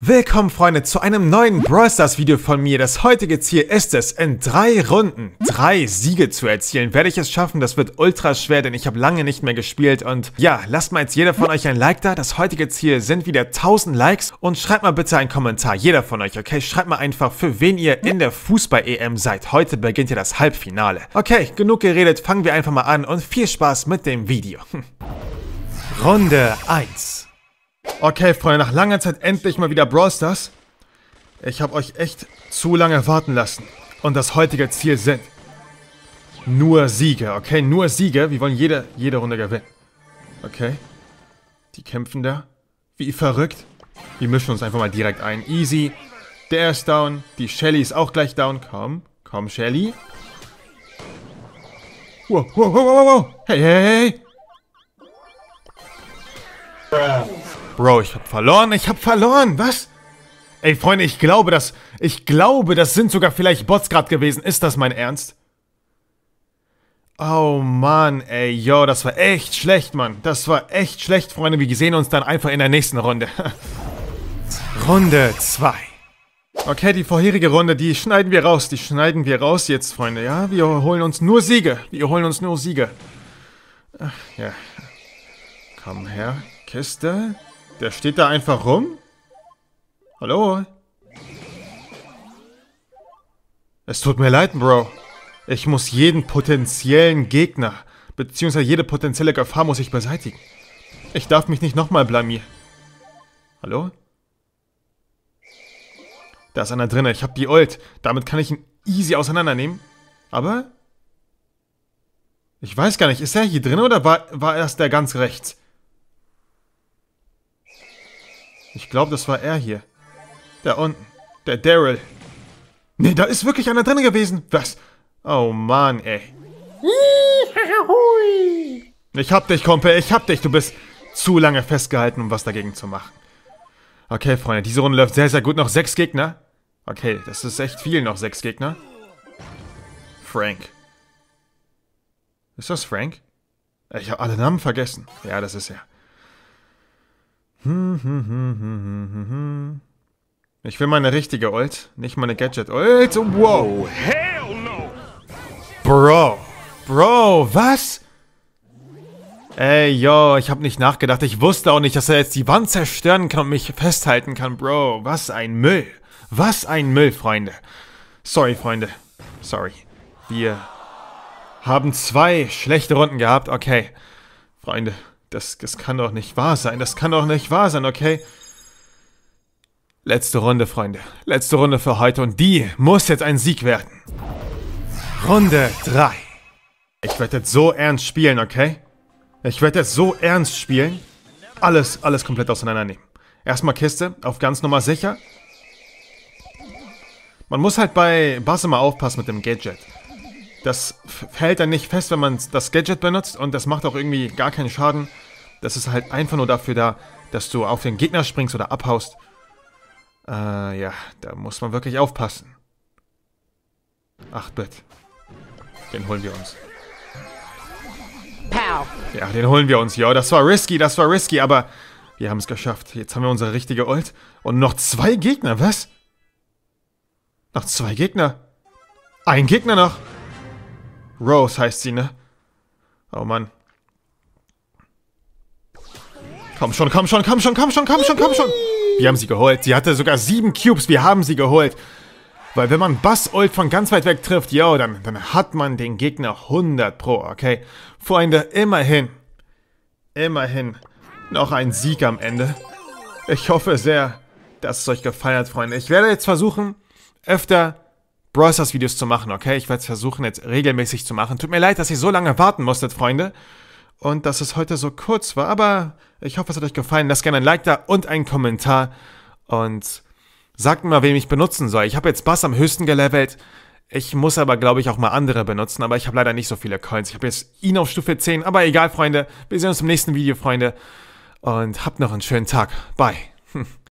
Willkommen Freunde zu einem neuen Brawl Stars Video von mir. Das heutige Ziel ist es, in drei Runden drei Siege zu erzielen. Werde ich es schaffen? Das wird ultra schwer, denn ich habe lange nicht mehr gespielt. Und ja, lasst mal jetzt jeder von euch ein Like da. Das heutige Ziel sind wieder 1000 Likes. Und schreibt mal bitte einen Kommentar, jeder von euch, okay? Schreibt mal einfach, für wen ihr in der Fußball-EM seid. Heute beginnt ja das Halbfinale. Okay, genug geredet, fangen wir einfach mal an und viel Spaß mit dem Video. Runde 1 Okay, Freunde, nach langer Zeit endlich mal wieder Brawl Stars. Ich habe euch echt zu lange warten lassen. Und das heutige Ziel sind nur Siege, okay? Nur Siege. Wir wollen jede, jede Runde gewinnen. Okay. Die kämpfen da. Wie verrückt. Wir mischen uns einfach mal direkt ein. Easy. Der ist down. Die Shelly ist auch gleich down. Komm. Komm, Shelly. Wow, wow, wow, wow, wow. Hey, hey, hey. Bro, ich hab verloren, ich hab verloren, was? Ey, Freunde, ich glaube, das, ich glaube, das sind sogar vielleicht Bots gerade gewesen. Ist das mein Ernst? Oh Mann, ey, yo, das war echt schlecht, Mann. Das war echt schlecht, Freunde. Wir sehen uns dann einfach in der nächsten Runde. Runde 2. Okay, die vorherige Runde, die schneiden wir raus. Die schneiden wir raus jetzt, Freunde, ja? Wir holen uns nur Siege. Wir holen uns nur Siege. Ach, ja. Komm her, Kiste. Der steht da einfach rum? Hallo? Es tut mir leid, Bro. Ich muss jeden potenziellen Gegner, beziehungsweise jede potenzielle Gefahr muss ich beseitigen. Ich darf mich nicht nochmal blamieren. Hallo? Da ist einer drin, ich hab die Old. Damit kann ich ihn easy auseinandernehmen. Aber? Ich weiß gar nicht, ist er hier drin oder war, war erst der ganz rechts? Ich glaube, das war er hier. Da unten. Der Daryl. Nee, da ist wirklich einer drin gewesen. Was? Oh Mann, ey. Ich hab dich, Kumpel. Ich hab dich. Du bist zu lange festgehalten, um was dagegen zu machen. Okay, Freunde. Diese Runde läuft sehr, sehr gut. Noch sechs Gegner. Okay, das ist echt viel. Noch sechs Gegner. Frank. Ist das Frank? Ich habe alle Namen vergessen. Ja, das ist er. Ich will meine richtige Ult, nicht meine Gadget Ult. Oh, wow. Hell no. Bro. Bro, was? Ey, yo, ich hab nicht nachgedacht. Ich wusste auch nicht, dass er jetzt die Wand zerstören kann und mich festhalten kann. Bro, was ein Müll. Was ein Müll, Freunde. Sorry, Freunde. Sorry. Wir haben zwei schlechte Runden gehabt. Okay. Freunde. Das, das kann doch nicht wahr sein. Das kann doch nicht wahr sein, okay? Letzte Runde, Freunde. Letzte Runde für heute und die muss jetzt ein Sieg werden. Runde 3. Ich werde jetzt so ernst spielen, okay? Ich werde jetzt so ernst spielen. Alles, alles komplett auseinandernehmen. Erstmal Kiste, auf ganz normal sicher. Man muss halt bei Bass immer aufpassen mit dem Gadget. Das hält dann nicht fest, wenn man das Gadget benutzt und das macht auch irgendwie gar keinen Schaden. Das ist halt einfach nur dafür da, dass du auf den Gegner springst oder abhaust. Äh, ja, da muss man wirklich aufpassen. Ach, Bett. Den holen wir uns. Pow. Ja, den holen wir uns. Ja, das war risky, das war risky, aber wir haben es geschafft. Jetzt haben wir unsere richtige Ult. Und noch zwei Gegner, was? Noch zwei Gegner. Ein Gegner noch. Rose heißt sie, ne? Oh Mann. Komm schon, komm schon, komm schon, komm schon, komm schon, komm schon. Wir haben sie geholt. Sie hatte sogar sieben Cubes. Wir haben sie geholt. Weil wenn man Bassold von ganz weit weg trifft, yo, dann, dann hat man den Gegner 100 pro, okay? Freunde, immerhin. Immerhin. Noch ein Sieg am Ende. Ich hoffe sehr, dass es euch gefallen hat, Freunde. Ich werde jetzt versuchen, öfter Brawl Videos zu machen, okay? Ich werde es versuchen, jetzt regelmäßig zu machen. Tut mir leid, dass ihr so lange warten musstet, Freunde und dass es heute so kurz war. Aber ich hoffe, es hat euch gefallen. Lasst gerne ein Like da und einen Kommentar. Und sagt mir mal, wem ich benutzen soll. Ich habe jetzt Bass am höchsten gelevelt. Ich muss aber, glaube ich, auch mal andere benutzen. Aber ich habe leider nicht so viele Coins. Ich habe jetzt ihn auf Stufe 10. Aber egal, Freunde. Wir sehen uns im nächsten Video, Freunde. Und habt noch einen schönen Tag. Bye.